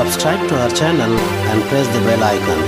subscribe to our channel and press the bell icon.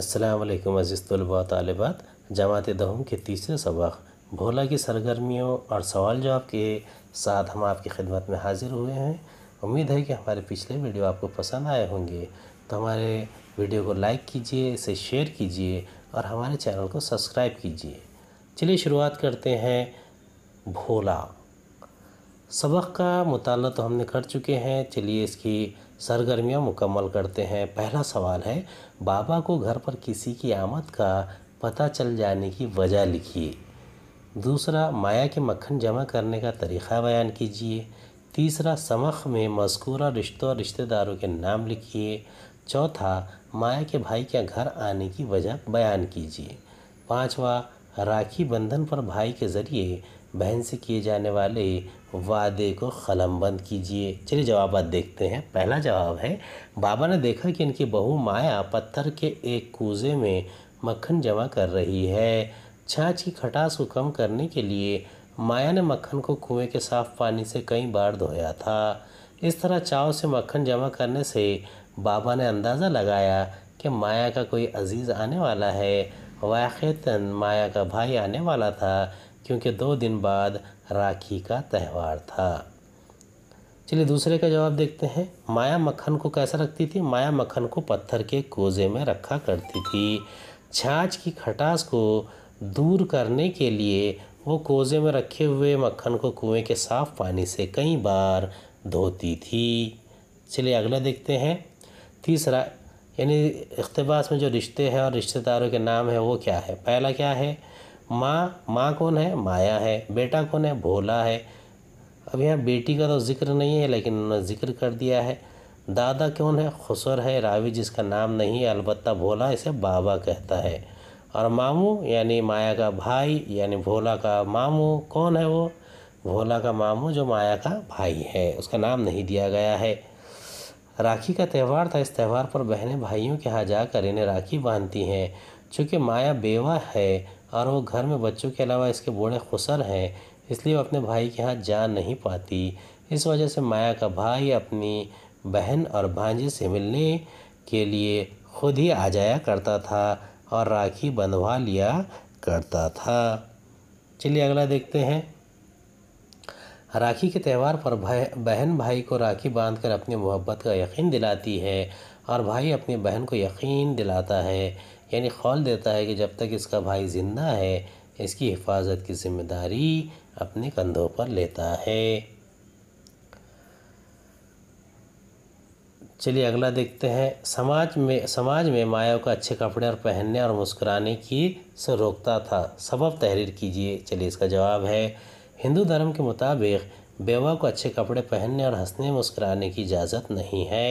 असलकम अज़ीज़ तलबा तलबात जमात दहम के तीसरे सबक भोला की सरगर्मियों और सवाल जवाब के साथ हम आपकी खिदमत में हाज़िर हुए हैं उम्मीद है कि हमारे पिछले वीडियो आपको पसंद आए होंगे तो हमारे वीडियो को लाइक कीजिए इसे शेयर कीजिए और हमारे चैनल को सब्सक्राइब कीजिए चलिए शुरुआत करते हैं भोला सबक का मुताल तो हमने कर चुके हैं चलिए इसकी सरगर्मियाँ मुकम्मल करते हैं पहला सवाल है बाबा को घर पर किसी की आमद का पता चल जाने की वजह लिखिए दूसरा माया के मक्खन जमा करने का तरीक़ा बयान कीजिए तीसरा समख में मस्कूरा रिश्तों और रिश्तेदारों के नाम लिखिए चौथा माया के भाई के घर आने की वजह बयान कीजिए पांचवा राखी बंधन पर भाई के ज़रिए बहन से किए जाने वाले वादे को बंद कीजिए चलिए जवाब देखते हैं पहला जवाब है बाबा ने देखा कि इनकी बहू माया पत्थर के एक कूजे में मक्खन जमा कर रही है छाछ की खटास को कम करने के लिए माया ने मक्खन को कुएं के साफ पानी से कई बार धोया था इस तरह चाव से मक्खन जमा करने से बाबा ने अंदाज़ा लगाया कि माया का कोई अजीज़ आने वाला है वाक़ता माया का भाई आने वाला था क्योंकि दो दिन बाद राखी का त्यौहार था चलिए दूसरे का जवाब देखते हैं माया मक्खन को कैसा रखती थी माया मक्खन को पत्थर के कोजे में रखा करती थी छाछ की खटास को दूर करने के लिए वो कोजे में रखे हुए मक्खन को कुएं के साफ पानी से कई बार धोती थी चलिए अगला देखते हैं तीसरा यानी इकतबास में जो रिश्ते हैं और रिश्तेदारों के नाम हैं वो क्या है पहला क्या है माँ माँ कौन है माया है बेटा कौन है भोला है अब यहाँ बेटी का तो जिक्र नहीं है लेकिन उन्होंने जिक्र कर दिया है दादा कौन है खुसर है रावी जिसका नाम नहीं है अलबत्त भोला इसे बाबा कहता है और मामू यानी माया का भाई यानी भोला का मामू कौन है वो भोला का मामू जो माया का भाई है उसका नाम नहीं दिया गया है राखी का त्यौहार था इस त्यौहार पर बहनें भाइयों के यहाँ जाकर इन्हें राखी बांधती हैं चूँकि माया बेवा है और वो घर में बच्चों के अलावा इसके बूढ़े खुसर हैं इसलिए वो अपने भाई के हाथ जा नहीं पाती इस वजह से माया का भाई अपनी बहन और भांजे से मिलने के लिए खुद ही आ जाया करता था और राखी बंधवा लिया करता था चलिए अगला देखते हैं राखी के त्यौहार पर भाई बहन भाई को राखी बांधकर अपनी मोहब्बत का यकीन दिलाती है और भाई अपनी बहन को यकीन दिलाता है यानी खौल देता है कि जब तक इसका भाई ज़िंदा है इसकी हिफाजत की जिम्मेदारी अपने कंधों पर लेता है चलिए अगला देखते हैं समाज में समाज में माया को अच्छे कपड़े और पहनने और मुस्कुराने की से रोकता था सबब तहरीर कीजिए चलिए इसका जवाब है हिंदू धर्म के मुताबिक बेवा को अच्छे कपड़े पहनने और हंसने मुस्कुराने की इजाज़त नहीं है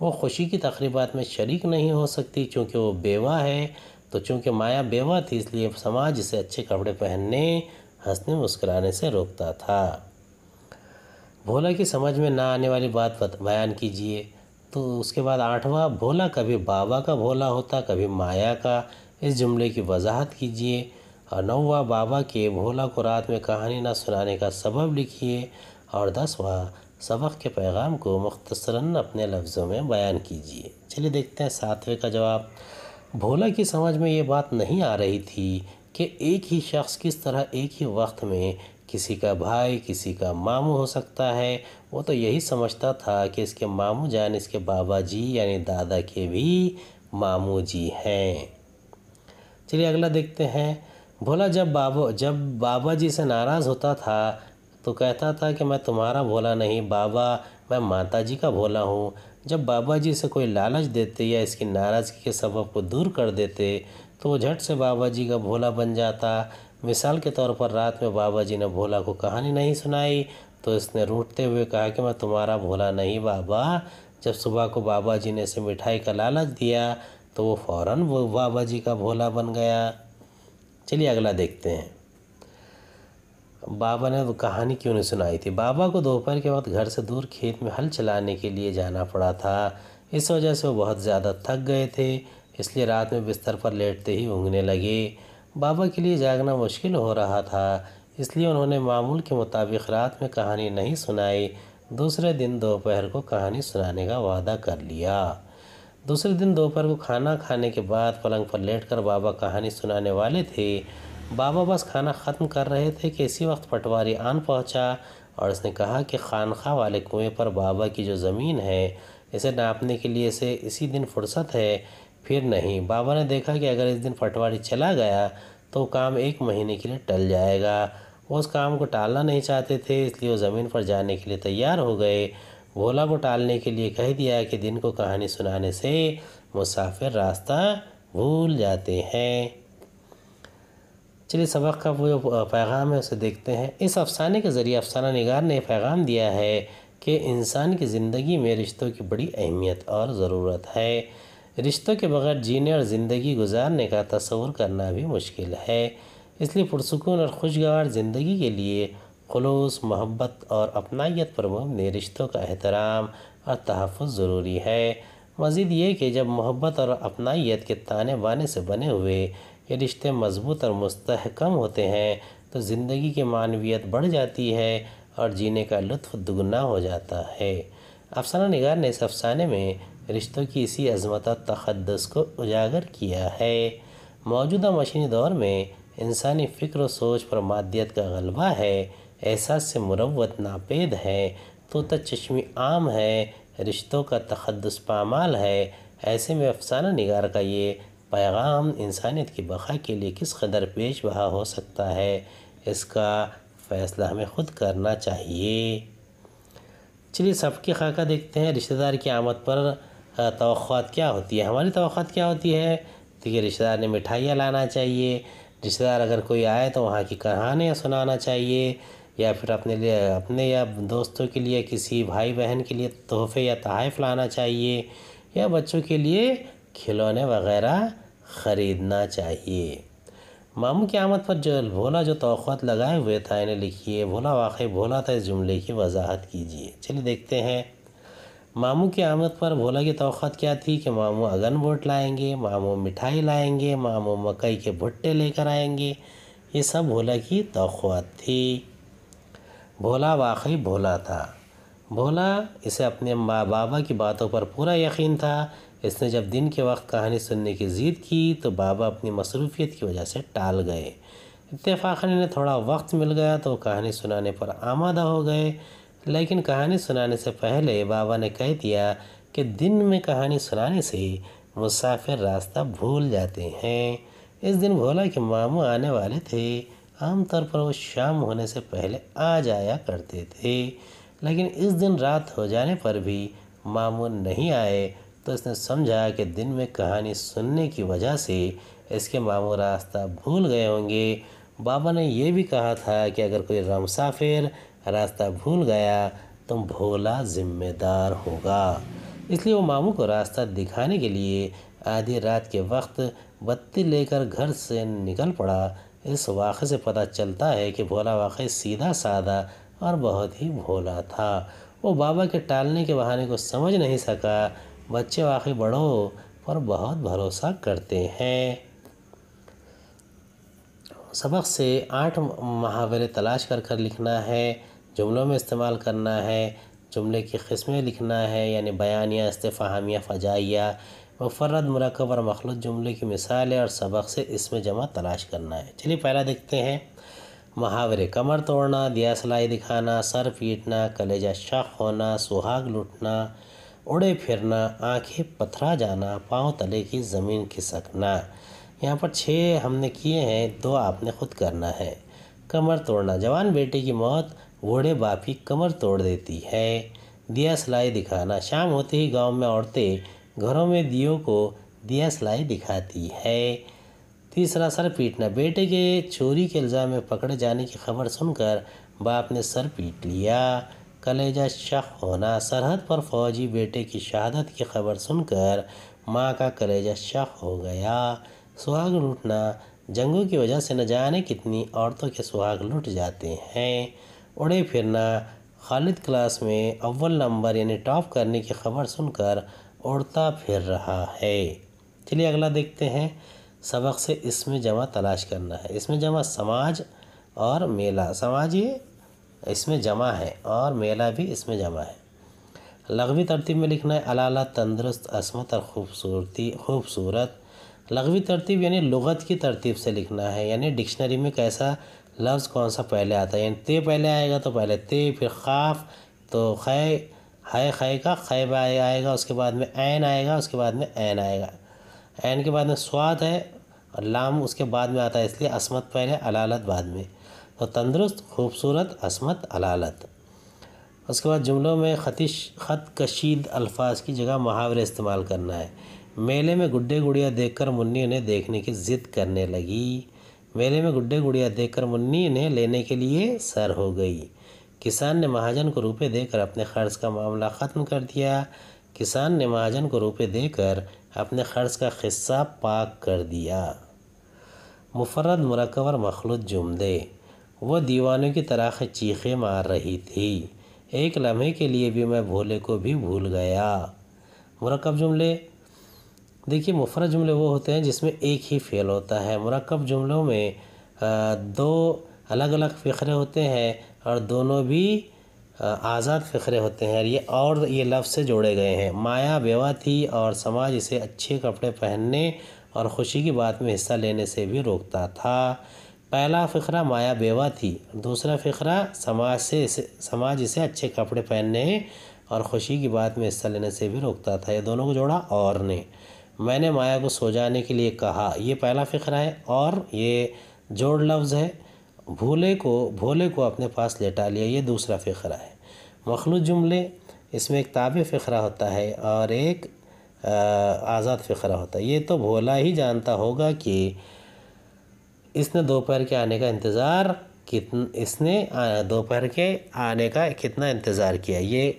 वो खुशी की तकरीबा में शरीक नहीं हो सकती चूँकि वो बेवा है तो चूँकि माया बेवा थी इसलिए समाज इसे अच्छे कपड़े पहनने हंसने मुस्कुराने से रोकता था भोला की समझ में ना आने वाली बात बयान कीजिए तो उसके बाद आठवां भोला कभी बाबा का भोला होता कभी माया का इस जुमले की वजाहत कीजिए और नौवा बाबा के भोला को रात में कहानी ना सुनाने का सबब लिखिए और दसवा सबक के पैगाम को मुख्तसरा अपने लफ्ज़ों में बयान कीजिए चलिए देखते हैं सातवें का जवाब भोला की समझ में ये बात नहीं आ रही थी कि एक ही शख्स किस तरह एक ही वक्त में किसी का भाई किसी का मामू हो सकता है वो तो यही समझता था कि इसके मामू जान इसके बाबा जी यानी दादा के भी मामू जी हैं चलिए अगला देखते हैं भोला जब बाबा जब बाबा जी से नाराज़ होता था तो कहता था कि मैं तुम्हारा भोला नहीं बाबा मैं माता जी का भोला हूँ जब बाबा जी से कोई लालच देते या इसकी नाराज़गी के सबब को दूर कर देते तो वो झट से बाबा जी का भोला बन जाता मिसाल के तौर पर रात में बाबा जी ने भोला को कहानी नहीं सुनाई तो इसने रूठते हुए कहा कि मैं तुम्हारा भोला नहीं बाबा जब सुबह को बाबा जी ने इसे मिठाई का लालच दिया तो वो फ़ौर वो बाबा जी का भोला बन गया चलिए अगला देखते हैं बाबा ने वो कहानी क्यों नहीं सुनाई थी बाबा को दोपहर के वक्त घर से दूर खेत में हल चलाने के लिए जाना पड़ा था इस वजह से वो बहुत ज़्यादा थक गए थे इसलिए रात में बिस्तर पर लेटते ही ऊँगने लगे बाबा के लिए जागना मुश्किल हो रहा था इसलिए उन्होंने मामूल के मुताबिक रात में कहानी नहीं सुनाई दूसरे दिन दोपहर को कहानी सुनाने का वादा कर लिया दूसरे दिन दोपहर को खाना खाने के बाद पलंग पर लेटकर बाबा कहानी सुनाने वाले थे बाबा बस खाना ख़त्म कर रहे थे कि इसी वक्त पटवारी आन पहुंचा और उसने कहा कि खानखा वाले कुएं पर बाबा की जो ज़मीन है इसे नापने के लिए इसे इसी दिन फुर्सत है फिर नहीं बाबा ने देखा कि अगर इस दिन पटवारी चला गया तो काम एक महीने के लिए टल जाएगा वो उस काम को टालना नहीं चाहते थे इसलिए वो ज़मीन पर जाने के लिए तैयार हो गए भोला को टालने के लिए कह दिया कि दिन को कहानी सुनाने से मुसाफिर रास्ता भूल जाते हैं चलिए सबक का वो पैगाम है उसे देखते हैं इस अफसाने के ज़रिए अफसाना निगार ने पैगाम दिया है कि इंसान की ज़िंदगी में रिश्तों की बड़ी अहमियत और ज़रूरत है रिश्तों के बगैर जीने और ज़िंदगी गुजारने का तस्वर करना भी मुश्किल है इसलिए पुरसकून और खुशगवार ज़िंदगी के लिए खलूस मोहब्बत और अपनाइत पर मबनी रिश्तों का एहतराम और तहफ़ ज़रूरी है मज़ीद ये कि जब मोहब्बत और अपनाइत के ताने बाने से बने हुए ये रिश्ते मजबूत और मुस्तकम होते हैं तो ज़िंदगी की मानवीयत बढ़ जाती है और जीने का लुत्फ दुगना हो जाता है अफसाना निगार ने इस अफसाने में रिश्तों की इसी अजमत तकदस को उजागर किया है मौजूदा मशीनी दौर में इंसानी फ़िक्र सोच पर मादियत का गलबा है एहसास से मुरवत नापेद है तो चश्मी आम है रिश्तों का तकदस पामाल है ऐसे में अफसाना निगार का ये पैगाम इंसानियत की बखा के लिए किस कदर पेश बहा हो सकता है इसका फ़ैसला हमें ख़ुद करना चाहिए चलिए सबकी खाका देखते हैं रिश्तेदार की आमद पर तो क्या होती है हमारी तो क्या होती है तो ये रिश्तेदार ने मिठाइयाँ लाना चाहिए रिश्तेदार अगर कोई आए तो वहाँ की कहानियाँ सुनाना चाहिए या फिर अपने लिए अपने या दोस्तों के लिए किसी भाई बहन के लिए तोहफ़े या तहफ़ लाना चाहिए या बच्चों के लिए खिलौने वगैरह ख़रीदना चाहिए मामू की आमद पर जो भोला जो तोक़त लगाए हुए था इन्हें लिखिए भोला वाकई भोला था इस जुमले की वजाहत कीजिए चलिए देखते हैं मामू की आमद पर भोला की तोक़त क्या थी कि मामू अगन बोट लाएंगे मामू मिठाई लाएंगे मामू मकई के भुट्टे लेकर आएंगे ये सब भोला की तोक़त थी भोला वाकई भोला था भोला इसे अपने माँ बाबा की बातों पर पूरा यकीन था इसने जब दिन के वक्त कहानी सुनने की ज़िद की तो बाबा अपनी मसरूफियत की वजह से टाल गए इतफाक़न ने थोड़ा वक्त मिल गया तो कहानी सुनाने पर आमादा हो गए लेकिन कहानी सुनाने से पहले बाबा ने कह दिया कि दिन में कहानी सुनाने से मुसाफिर रास्ता भूल जाते हैं इस दिन भोला के मामू आने वाले थे आमतौर पर वो शाम होने से पहले आ जाया करते थे लेकिन इस दिन रात हो जाने पर भी मामू नहीं आए तो इसने समझा कि दिन में कहानी सुनने की वजह से इसके मामू रास्ता भूल गए होंगे बाबा ने यह भी कहा था कि अगर कोई रमसाफिर रास्ता भूल गया तो भोला ज़िम्मेदार होगा इसलिए वो मामू को रास्ता दिखाने के लिए आधी रात के वक्त बत्ती लेकर घर से निकल पड़ा इस वाक़े से पता चलता है कि भोला वाक़ई सीधा साधा और बहुत ही भोला था वो बाबा के टालने के बहाने को समझ नहीं सका बच्चे वाकई बड़ों पर बहुत भरोसा करते हैं सबक से आठ मुहावरे तलाश कर कर लिखना है जुमलों में इस्तेमाल करना है जुमले की कस्में लिखना है यानी बयानिया इस्तेफ़ाहमिया फ़जाइया मुफरद मरकब और मखलूत जुमले की मिसाल है और सबक से इसमें जमा तलाश करना है चलिए पहला देखते हैं मुहावरे कमर तोड़ना दिया सलाई दिखाना सर पीटना कलेजा शक होना सुहाग लुटना उड़े फिरना आंखें पथरा जाना पाँव तले की ज़मीन खिसकना यहाँ पर छः हमने किए हैं दो आपने खुद करना है कमर तोड़ना जवान बेटे की मौत बूढ़े बाप की कमर तोड़ देती है दिया सिलाई दिखाना शाम होते ही गांव में औरतें घरों में दियों को दिया सिलाई दिखाती है तीसरा सर पीटना बेटे के चोरी के इल्ज़ाम में पकड़े जाने की खबर सुनकर बाप ने सर पीट लिया कलेजा शक होना सरहद पर फौजी बेटे की शहादत की खबर सुनकर माँ का कलेजा शक हो गया सुहाग लूटना जंगों की वजह से न जाने कितनी औरतों के सुहाग लूट जाते हैं उड़े फिरना खालिद क्लास में अव्वल नंबर यानी टॉप करने की खबर सुनकर उड़ता फिर रहा है चलिए अगला देखते हैं सबक से इसमें जमा तलाश करना है इसमें जमा समाज और मेला समाज ये इसमें जमा है और मेला भी इसमें जमा है लघवी तरतीब में लिखना है अलाला तंदरुस्त असमत और खूबसूरती खूबसूरत लघवी तरतीब यानी लगत की तरतीब से लिखना है यानी डिक्शनरी में कैसा लफ्ज़ कौन सा पहले आता है यानी ते पहले आएगा तो पहले ते फिर खाफ तो खै हाय खै का खैब आएगा उसके बाद में ऐन आएगा उसके बाद में ऐन आएगा ऐन के बाद में स्वाद है और लाम उसके बाद में आता है इसलिए असमत पहले अलालत बाद में और तंदरुस्त खूबसूरत असमत अलालत उसके बाद जुमलों में खतिश ख़त कशीद अल्फाज की जगह मुहावरे इस्तेमाल करना है मेले में गुड्डे गुड़िया देखकर मुन्नी उन्हें देखने की ज़िद करने लगी मेले में गुड्डे गुड़िया देखकर मुन्नी उन्हें लेने के लिए सर हो गई किसान ने महाजन को रुपये देकर अपने खर्च का मामला ख़त्म कर दिया किसान ने महाजन को रुपये देकर अपने खर्च का हिस्सा पाक कर दिया मुफरद मरकबर मखलूत जुमदे वह दीवानों की तरह चीख़े मार रही थी एक लम्हे के लिए भी मैं भोले को भी भूल गया मरकब जुमले देखिए मुफरत जुमले वो होते हैं जिसमें एक ही फेल होता है मरकब जुमलों में दो अलग अलग फ़िक्रे होते हैं और दोनों भी आज़ाद फ़िक्रे होते हैं ये और ये लफ्ज़ से जोड़े गए हैं माया बेवा थी और समाज इसे अच्छे कपड़े पहनने और ख़ुशी की बात में हिस्सा लेने से भी रोकता था पहला फ़िकरा माया बेवा थी दूसरा फ़िकरा समाज से समाज इसे अच्छे कपड़े पहनने और ख़ुशी की बात में हिस्सा लेने से भी रोकता था ये दोनों को जोड़ा और ने मैंने माया को सो जाने के लिए कहा ये पहला फ़िकरा है और ये जोड़ लफ्ज़ है भोले को भोले को अपने पास लेटा लिया ये दूसरा फ़िकरा है मखलू जुमले इसमें एक ताब फ़िकरा होता है और एक आज़ाद फ़िकरा होता है ये तो भोला ही जानता होगा कि इसने दोपहर के आने का इंतज़ार कितन इसने दोपहर के आने का कितना इंतज़ार किया ये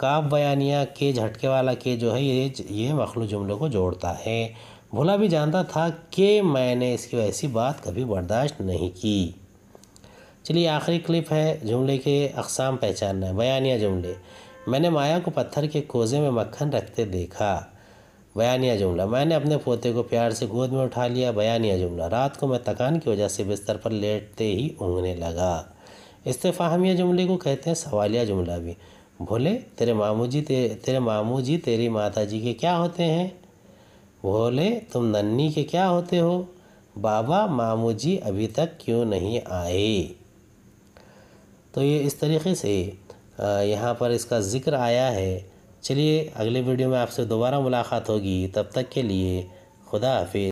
काब बयानिया के झटके वाला के जो है ये ये मखलू जुमलों को जोड़ता है भोला भी जानता था कि मैंने इसकी वैसी बात कभी बर्दाश्त नहीं की चलिए आखिरी क्लिप है जुमले के अकसाम पहचानना बयानिया जुमले मैंने माया को पत्थर के कोजे में मक्खन रखते देखा बयानिया जुमला मैंने अपने पोते को प्यार से गोद में उठा लिया बयानिया जुमला रात को मैं थकान की वजह से बिस्तर पर लेटते ही ऊँगने लगा इस्तेफाहमिया जुमले को कहते हैं सवालिया जुमला भी भोले तेरे मामू जी ते, तेरे मामू जी तेरी माता जी के क्या होते हैं भोले तुम नन्नी के क्या होते हो बाबा मामू जी अभी तक क्यों नहीं आए तो ये इस तरीके से यहाँ पर इसका ज़िक्र आया है चलिए अगले वीडियो में आपसे दोबारा मुलाकात होगी तब तक के लिए खुदा हाफिज़